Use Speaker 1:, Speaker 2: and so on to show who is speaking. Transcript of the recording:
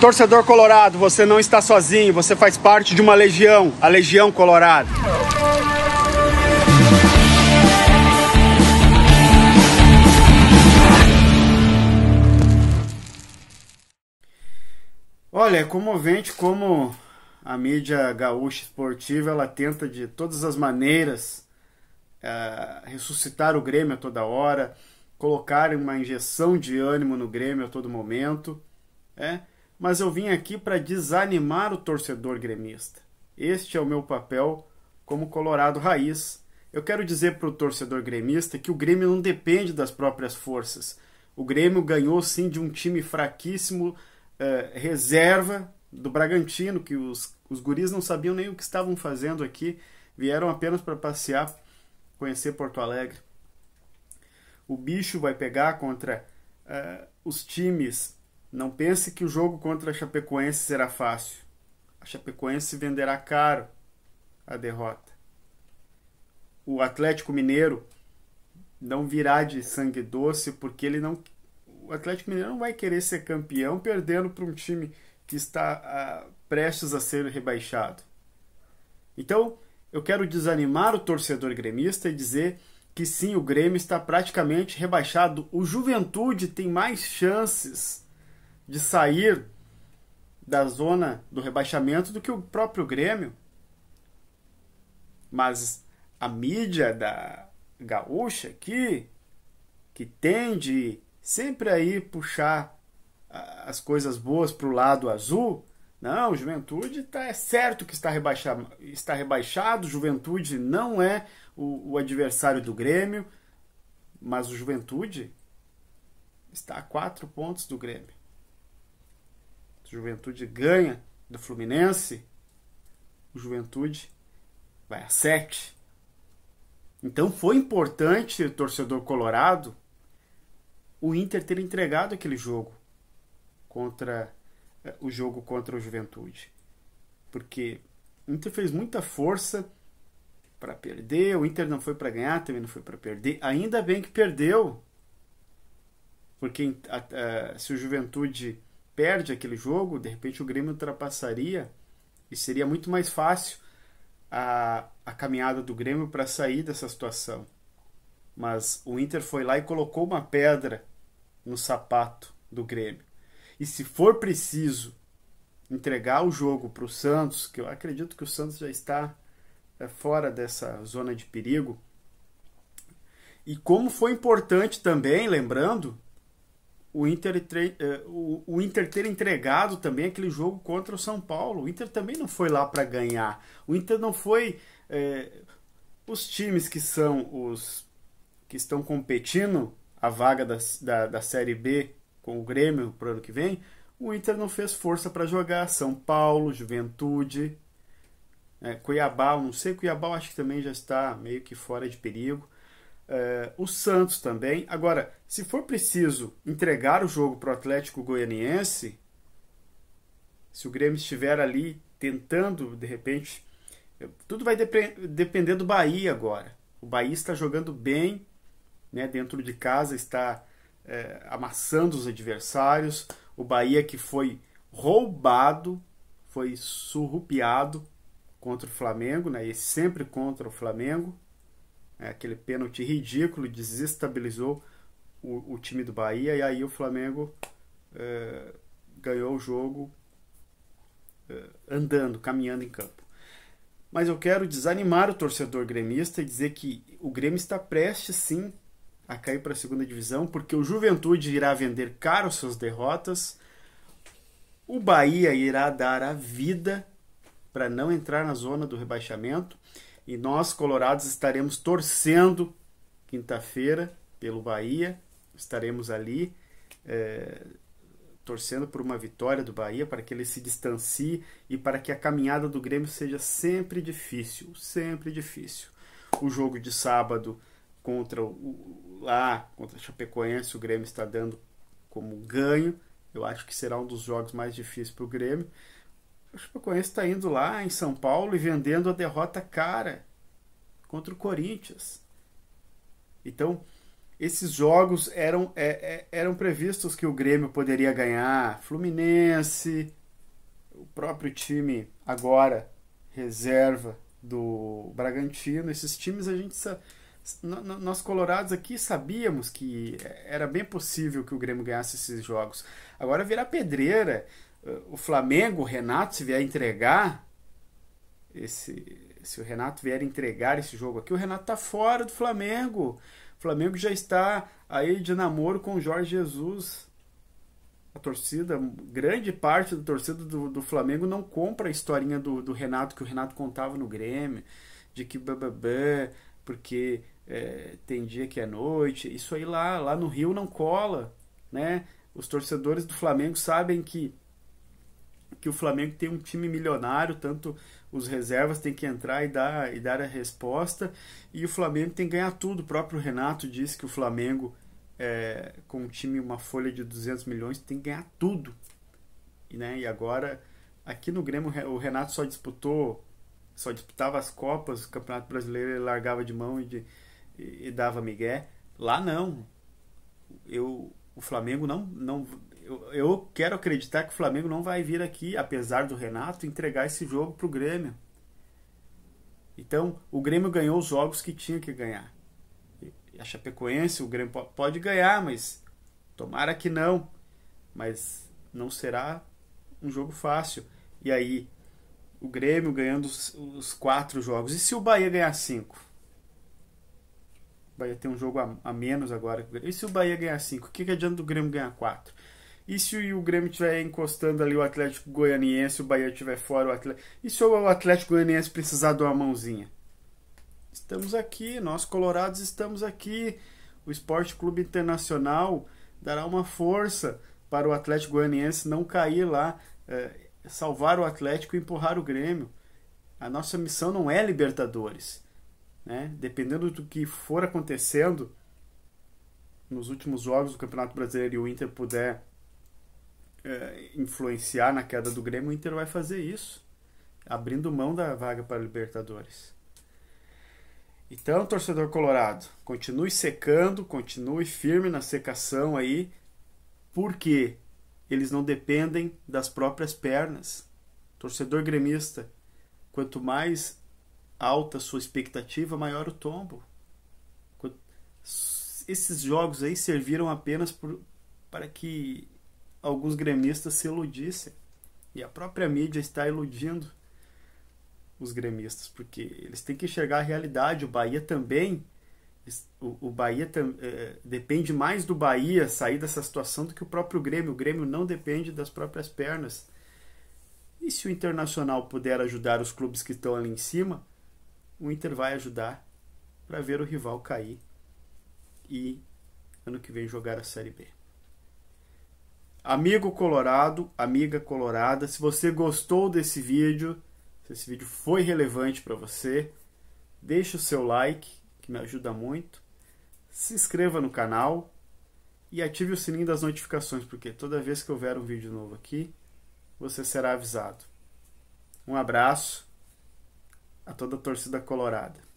Speaker 1: Torcedor colorado, você não está sozinho, você faz parte de uma legião, a Legião Colorado. Olha, é comovente como a mídia gaúcha esportiva ela tenta de todas as maneiras uh, ressuscitar o Grêmio a toda hora, colocar uma injeção de ânimo no Grêmio a todo momento. É? mas eu vim aqui para desanimar o torcedor gremista. Este é o meu papel como Colorado Raiz. Eu quero dizer para o torcedor gremista que o Grêmio não depende das próprias forças. O Grêmio ganhou sim de um time fraquíssimo, eh, reserva do Bragantino, que os, os guris não sabiam nem o que estavam fazendo aqui, vieram apenas para passear, conhecer Porto Alegre. O bicho vai pegar contra eh, os times não pense que o jogo contra a Chapecoense será fácil. A Chapecoense venderá caro a derrota. O Atlético Mineiro não virá de sangue doce porque ele não o Atlético Mineiro não vai querer ser campeão perdendo para um time que está uh, prestes a ser rebaixado. Então, eu quero desanimar o torcedor gremista e dizer que sim, o Grêmio está praticamente rebaixado. O Juventude tem mais chances de sair da zona do rebaixamento do que o próprio Grêmio. Mas a mídia da gaúcha aqui, que tende sempre aí puxar as coisas boas para o lado azul, não, Juventude tá, é certo que está rebaixado, está rebaixado, Juventude não é o, o adversário do Grêmio, mas o Juventude está a quatro pontos do Grêmio. Se o Juventude ganha do Fluminense, o Juventude vai a 7. Então foi importante o torcedor colorado o Inter ter entregado aquele jogo contra eh, o jogo contra o Juventude. Porque o Inter fez muita força para perder, o Inter não foi para ganhar, também não foi para perder. Ainda bem que perdeu. Porque eh, se o Juventude perde aquele jogo, de repente o Grêmio ultrapassaria e seria muito mais fácil a, a caminhada do Grêmio para sair dessa situação. Mas o Inter foi lá e colocou uma pedra no sapato do Grêmio. E se for preciso entregar o jogo para o Santos, que eu acredito que o Santos já está é, fora dessa zona de perigo. E como foi importante também, lembrando, o Inter, eh, o Inter ter entregado também aquele jogo contra o São Paulo. O Inter também não foi lá para ganhar. O Inter não foi. É, os times que são os que estão competindo a vaga da, da, da Série B com o Grêmio para o ano que vem, o Inter não fez força para jogar. São Paulo, Juventude, é, Cuiabá, não sei, Cuiabá acho que também já está meio que fora de perigo. É, o Santos também. Agora, se for preciso entregar o jogo para o Atlético Goianiense, se o Grêmio estiver ali tentando, de repente. É, tudo vai depender do Bahia agora. O Bahia está jogando bem né, dentro de casa, está é, amassando os adversários. O Bahia que foi roubado, foi surrupiado contra o Flamengo, né, e sempre contra o Flamengo. É, aquele pênalti ridículo desestabilizou o, o, time do Bahia e aí o Flamengo é, ganhou o jogo é, andando, caminhando em campo. Mas eu quero desanimar o torcedor gremista e dizer que o Grêmio está prestes sim a cair para a segunda divisão, porque o Juventude irá vender caro suas derrotas, o Bahia irá dar a vida para não entrar na zona do rebaixamento e nós, colorados, estaremos torcendo quinta-feira pelo Bahia. Estaremos ali é, torcendo por uma vitória do Bahia, para que ele se distancie e para que a caminhada do Grêmio seja sempre difícil sempre difícil. O jogo de sábado contra o lá, contra o Chapecoense, o Grêmio está dando como ganho. Eu acho que será um dos jogos mais difíceis para o Grêmio o Chapecoense está indo lá em São Paulo e vendendo a derrota cara contra o Corinthians. Então, esses jogos eram, é, é, eram previstos que o Grêmio poderia ganhar, Fluminense, o próprio time agora reserva do Bragantino. Esses times a gente nós colorados aqui sabíamos que era bem possível que o Grêmio ganhasse esses jogos. Agora virar pedreira eh, o Flamengo, o Renato, se vier entregar esse, se o Renato vier entregar esse jogo aqui, o Renato tá fora do Flamengo. O Flamengo já está aí de namoro com o Jorge Jesus. A torcida, grande parte da torcida do, do Flamengo não compra a historinha do, do, Renato que o Renato contava no Grêmio, de que bababã, porque é, tem dia que é noite. Isso aí lá, lá no Rio não cola, né? Os torcedores do Flamengo sabem que que o Flamengo tem um time milionário, tanto os reservas têm que entrar e dar, e dar a resposta, e o Flamengo tem que ganhar tudo. O próprio Renato disse que o Flamengo, é, com um time, uma folha de 200 milhões, tem que ganhar tudo. E, né, e agora, aqui no Grêmio, o Renato só disputou, só disputava as Copas, o Campeonato Brasileiro ele largava de mão e, de, e, e dava migué. Lá não. Eu, o Flamengo não, não eu, quero acreditar que o Flamengo não vai vir aqui, apesar do Renato, entregar esse jogo para o Grêmio. Então, o Grêmio ganhou os jogos que tinha que ganhar. A Chapecoense, o Grêmio pode ganhar, mas tomara que não. Mas não será um jogo fácil. E aí, o Grêmio ganhando os, os quatro jogos. E se o Bahia ganhar cinco? O Bahia tem um jogo a, a menos agora. E se o Bahia ganhar cinco? O que, que adianta do Grêmio ganhar quatro? E se o Grêmio estiver encostando ali o Atlético Goianiense, o Bahia estiver fora, o Atlético. E se o Atlético Goianiense precisar de uma mãozinha? Estamos aqui, nós colorados estamos aqui. O Esporte Clube Internacional dará uma força para o Atlético Goianiense não cair lá, é, salvar o Atlético e empurrar o Grêmio. A nossa missão não é Libertadores. Né? Dependendo do que for acontecendo nos últimos jogos do Campeonato Brasileiro e o Inter puder é, influenciar na queda do Grêmio, o Inter vai fazer isso, abrindo mão da vaga para Libertadores. Então, torcedor colorado, continue secando, continue firme na secação aí, porque eles não dependem das próprias pernas. Torcedor gremista, quanto mais alta sua expectativa, maior o tombo. Esses jogos aí serviram apenas por, para que alguns gremistas se iludissem. E a própria mídia está iludindo os gremistas, porque eles têm que enxergar a realidade. O Bahia também. O, o Bahia é, depende mais do Bahia sair dessa situação do que o próprio Grêmio. O Grêmio não depende das próprias pernas. E se o Internacional puder ajudar os clubes que estão ali em cima, o Inter vai ajudar para ver o rival cair e ano que vem jogar a Série B. Amigo colorado, amiga colorada, se você gostou desse vídeo, se esse vídeo foi relevante para você, deixe o seu like, que me ajuda muito. Se inscreva no canal e ative o sininho das notificações, porque toda vez que houver um vídeo novo aqui, você será avisado. Um abraço a toda a torcida colorada.